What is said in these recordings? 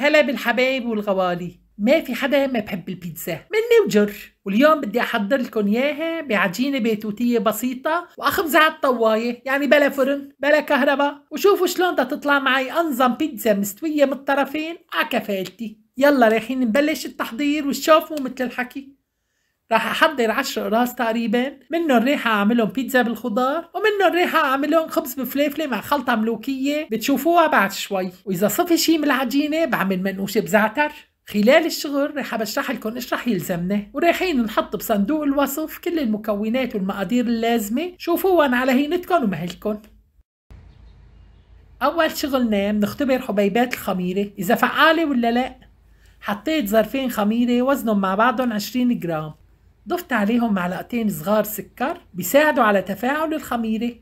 هلا بالحبايب والغوالي ما في حدا ما بحب البيتزا مني وجر واليوم بدي احضر لكم اياها بعجينه بيتوتيه بسيطه واخبزها على الطوايه يعني بلا فرن بلا كهرباء وشوفوا شلون بدها تطلع معي انظم بيتزا مستويه من الطرفين على كفالتي يلا رايحين نبلش التحضير وشوفوا مثل الحكي راح احضر 10 قراص تقريبا منهم الريحه اعملهم بيتزا بالخضار ومنهم الريحه اعملهم خبز بفليفله مع خلطه ملوكيه بتشوفوها بعد شوي واذا صفي شي من العجينه بعمل منقوشه بزعتر خلال الشغل رح بشرح لكم ايش رح يلزمنا ورايحين نحط بصندوق الوصف كل المكونات والمقادير اللازمه شوفوهم على هينتكم ومهلكم اول شغلنا بنختبر حبيبات الخميره اذا فعاله ولا لا حطيت ظرفين خميره وزنهم مع بعضهم 20 جرام ضفت عليهم معلقتين صغار سكر بيساعدوا على تفاعل الخميرة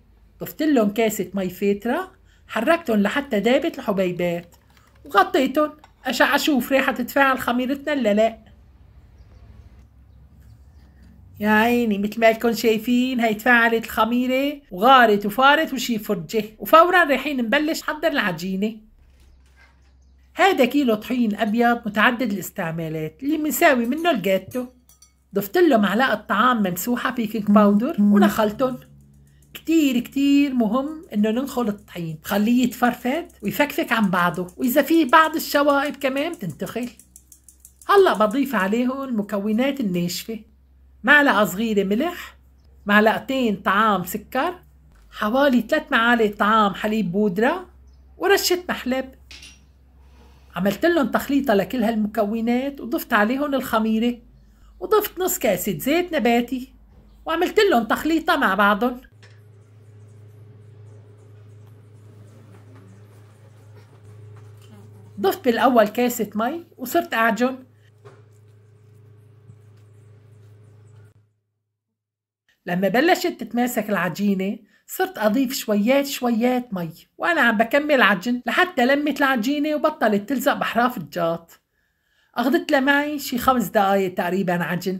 ضفت لهم كاسة مي فاترة حركتهم لحتى دابت الحبيبات وغطيتهم أشع أشوف ريحة تتفاعل خميرتنا ولا لا يا عيني مثل ما لكم شايفين هي تفاعلت الخميرة وغارت وفارت وشي فرجة وفورا رايحين نبلش نحضر العجينة هذا كيلو طحين أبيض متعدد الاستعمالات اللي بنساوي منه الجاتو ضفت له معلقة طعام ممسوحة بيكنج باودر ونخلتهم كتير كتير مهم انه ننخل الطحين خليه يتفرفد ويفكفك عن بعضه واذا في بعض الشوائب كمان تنتخل هلا بضيف عليهم المكونات الناشفة معلقة صغيرة ملح معلقتين طعام سكر حوالي ثلاث معالق طعام حليب بودرة ورشة محلب عملت لهم تخليطة لكل هالمكونات وضفت عليهم الخميرة وضفت نص كاسة زيت نباتي وعملت لهم تخليطة مع بعضهم ضفت بالأول كاسة مي وصرت أعجن لما بلشت تتماسك العجينة صرت أضيف شويات شويات مي وأنا عم بكمل عجن لحتى لمت العجينة وبطلت تلزق بحراف الجاط أخذت لها معي شي خمس دقايق تقريبا عجن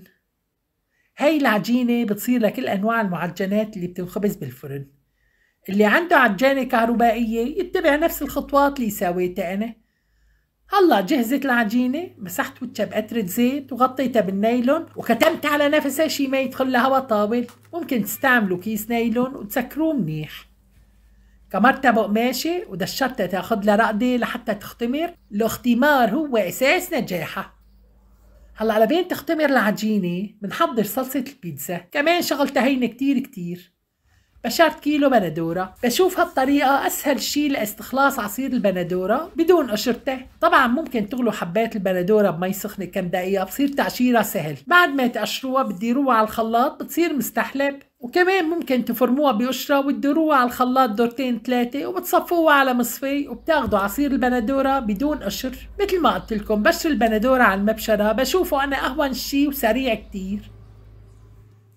هاي العجينة بتصير لكل أنواع المعجنات اللي بتنخبز بالفرن اللي عنده عجانة كهربائية يتبع نفس الخطوات اللي ساويتها أنا هلا جهزت العجينة مسحت وجهها بقطرة زيت وغطيتها بالنايلون وكتمت على نفسها شي ما يدخل لها هواء طاول ممكن تستعملوا كيس نايلون وتسكروه منيح كمرتها بق ماشي ودشرتها تاخذ لها رقدة لحتى تختمر الاختمار هو أساس نجاحها هلا لبين تختمر العجينة بنحضر صلصة البيتزا كمان شغلتها هينة كتير كتير بشرت كيلو بندوره بشوف هالطريقه اسهل شيء لاستخلاص عصير البندوره بدون قشرته طبعا ممكن تغلوا حبات البندوره بمي سخنه كم دقيقه بصير تعشيرها سهل بعد ما تقشروها بتديروها على الخلاط بتصير مستحلب وكمان ممكن تفرموها بقشرة وتدروها على الخلاط دورتين ثلاثة وبتصفوها على مصفي وبتاخدوا عصير البندورة بدون قشر مثل ما قلت لكم بشر البندورة على المبشرة بشوفه أنا أهون شي وسريع كتير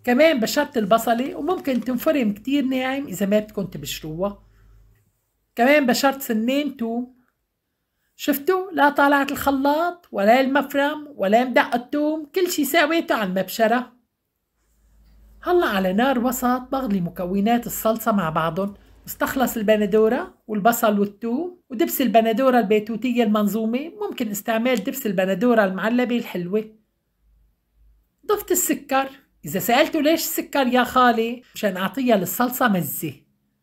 كمان بشرت البصلة وممكن تنفرم كتير ناعم إذا ما كنت تبشروها كمان بشرت سنين توم شفتوا لا طالعت الخلاط ولا المفرم ولا مدق التوم كل شي ساويته على المبشرة هلا على نار وسط بغلي مكونات الصلصة مع بعضن استخلص البندورة والبصل والثوم ودبس البندورة البيتوتية المنظومة ممكن استعمال دبس البندورة المعلبة الحلوة ضفت السكر إذا سألته ليش سكر يا خالي مشان أعطيها للصلصة مزة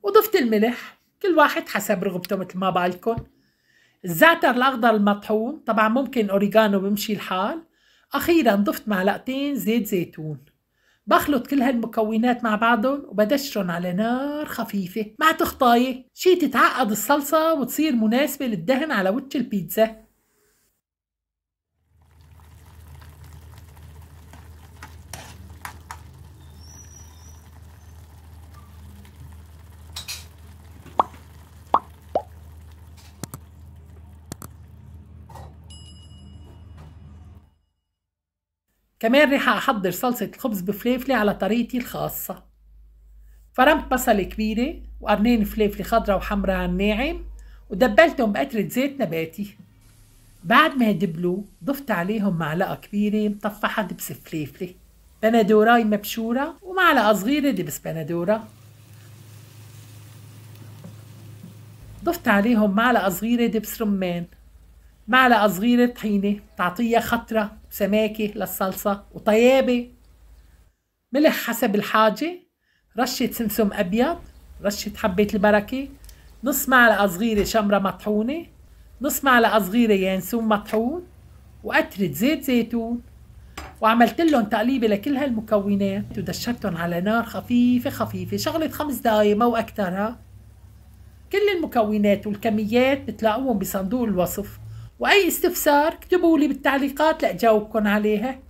وضفت الملح كل واحد حسب رغبته مثل ما بالكم الزعتر الأخضر المطحون طبعا ممكن أوريجانو بمشي الحال أخيرا ضفت معلقتين زيت زيتون بخلط كل هالمكونات مع بعضهم وبدشرن على نار خفيفة مع تخطاية شي تتعقد الصلصة وتصير مناسبة للدهن على وجه البيتزا كمان رح أحضر صلصة الخبز بفليفلة على طريقتي الخاصة فرمت بصلة كبيرة وقرنين فليفلة خضرة وحمراء على الناعم ودبلتهم بقطرة زيت نباتي بعد ما يدبلوا ضفت عليهم معلقة كبيرة مطفحة دبس فليفلة بندوراي مبشورة ومعلقة صغيرة دبس بندورة ضفت عليهم معلقة صغيرة دبس رمان معلقة صغيرة طحينة تعطيها خطرة سماكة للصلصة وطيابة ملح حسب الحاجة رشة سمسم أبيض رشة حبة البركة نص معلقة صغيرة شمرة مطحونة نص معلقة صغيرة ينسون مطحون وقطرة زيت زيتون وعملت لهم تقليبة لكل هالمكونات ودشرتهم على نار خفيفة خفيفة شغلة خمس دقايق مو أكثرها كل المكونات والكميات بتلاقوهم بصندوق الوصف واي استفسار اكتبوا لي بالتعليقات لاجاوبكم عليها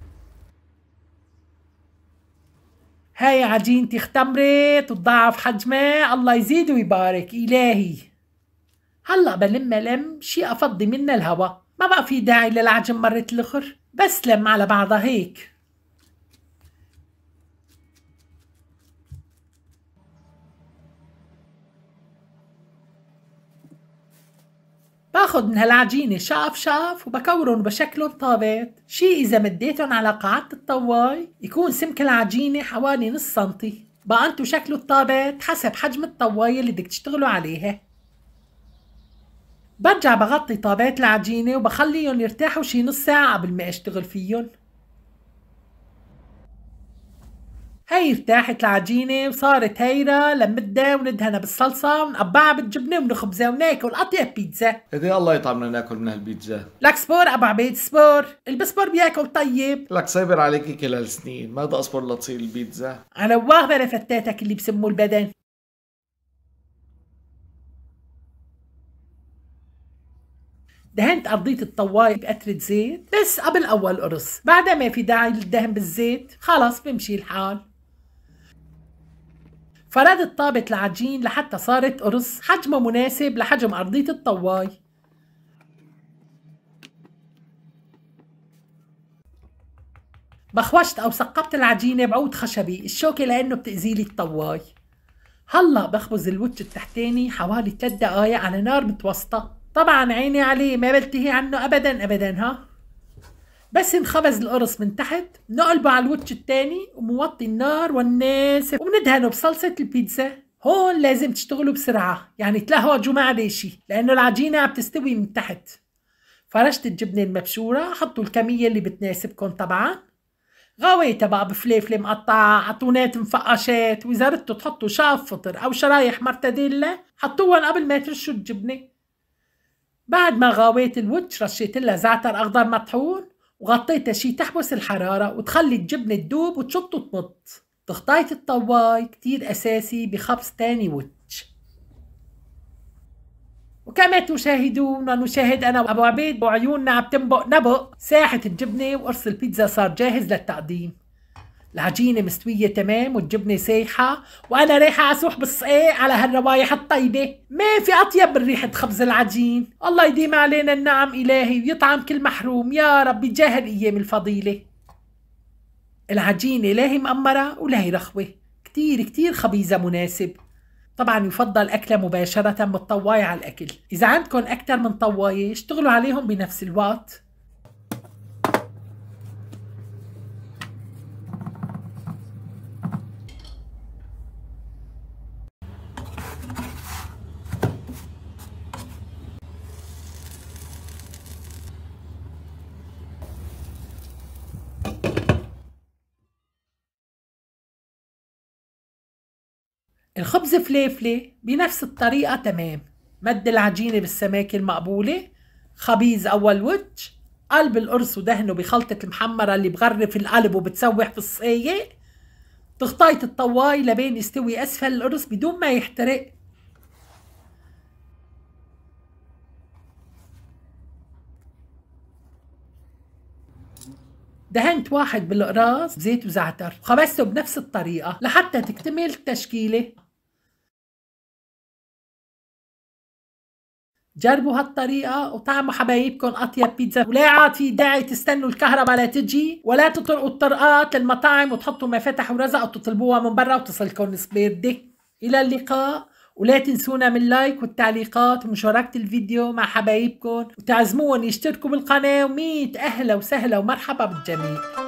هاي عجينتي اختمرت وتضاعف حجمها الله يزيد ويبارك الهي هلا بلم لم شي افضي منه الهوا ما بقى في داعي للعجن مرة الاخر بس لم على بعضها هيك باخد من هالعجينة شاف شاف وبكورن وبشكلن طابت شي إذا مديتن على قاعدة الطواي يكون سمك العجينة حوالي نص سنتي بقى انتو شكله الطابت حسب حجم الطواية اللي بدك تشتغلوا عليها برجع بغطي طابات العجينة وبخليهم يرتاحوا شي نص ساعة قبل ما اشتغل فيهم هي ارتاحت العجينة وصارت هيرة لمدة وندهنها بالصلصة ونقبعها بالجبنة ونخبزها وناكل أطيب بيتزا إذا الله يطعمنا ناكل من هالبيتزا لك سبور أبو عبيد سبور البسبور بياكل طيب لك صابر عليكي كل هالسنين ما بدي أصبر لتصير البيتزا أنا واهبة لفتاتك اللي بسموه البدن دهنت أرضية الطواية بقطرة زيت بس قبل أول قرص بعدها ما في داعي للدهن بالزيت خلص بمشي الحال فردت طابة العجين لحتى صارت قرص حجمه مناسب لحجم أرضية الطواي بخوشت أو سقبت العجينة بعود خشبي الشوكة لأنه بتأذيلي الطواي هلا بخبز الوتش التحتاني حوالي 3 دقايق على نار متوسطة طبعا عيني عليه ما بلتهي عنه أبدا أبدا ها بس انخبز القرص من تحت نقلبه على الوتش التاني وموطي النار والناس وبندهنه بصلصة البيتزا هون لازم تشتغلوا بسرعة يعني تلهوجوا ما ليشي لأنه العجينة عم تستوي من تحت فرشت الجبنة المبشورة حطوا الكمية اللي بتناسبكم طبعا غاوية تبع بفليفلة مقطعة عطونات مفقشات وإذا ردتوا تحطوا شاف فطر أو شرايح مرتديلا حطوهم قبل ما ترشوا الجبنة بعد ما غاويت الوتش رشيت لها زعتر أخضر مطحون وغطيتها شي تحبس الحرارة وتخلي الجبنة تدوب وتشط وتمط تخطيط الطواي كتير أساسي بخبز تاني وتش وكما تشاهدون نشاهد أنا وأبو عبيد وعيوننا عم تنبق نبق ساحة الجبنة وقرص البيتزا صار جاهز للتقديم العجينه مستويه تمام والجبنه سايحه وانا رايحه اسوح بالصقيق على هالروايح الطيبه ما في اطيب من ريحه خبز العجين الله يديم علينا النعم الهي ويطعم كل محروم يا رب بجاه الايام الفضيله العجينه لا هي مأمره ولا هي رخوه كتير كتير خبيزه مناسب طبعا يفضل أكلة مباشرة من على الأكل إذا عندكم أكثر من طواية اشتغلوا عليهم بنفس الوقت الخبز فليفلة بنفس الطريقة تمام مد العجينة بالسماكة المقبولة خبيز أول وجه قلب القرص ودهنه بخلطة المحمرة اللي بغرف القلب وبتسوح في الصايق تغطية الطواي لبين يستوي أسفل القرص بدون ما يحترق دهنت واحد بالقراص بزيت وزعتر وخبزته بنفس الطريقة لحتى تكتمل التشكيلة جربوا هالطريقة وطعموا حبايبكم أطيب بيتزا ولا عاد في داعي تستنوا الكهرباء لا تجي ولا تطرقوا الطرقات للمطاعم وتحطوا مفاتح ورزق وتطلبوها من برا وتصلكم سبيردك إلى اللقاء ولا تنسونا من اللايك والتعليقات ومشاركة الفيديو مع حبايبكم وتعزموهم يشتركوا بالقناة وميت أهلا وسهلا ومرحبا بالجميع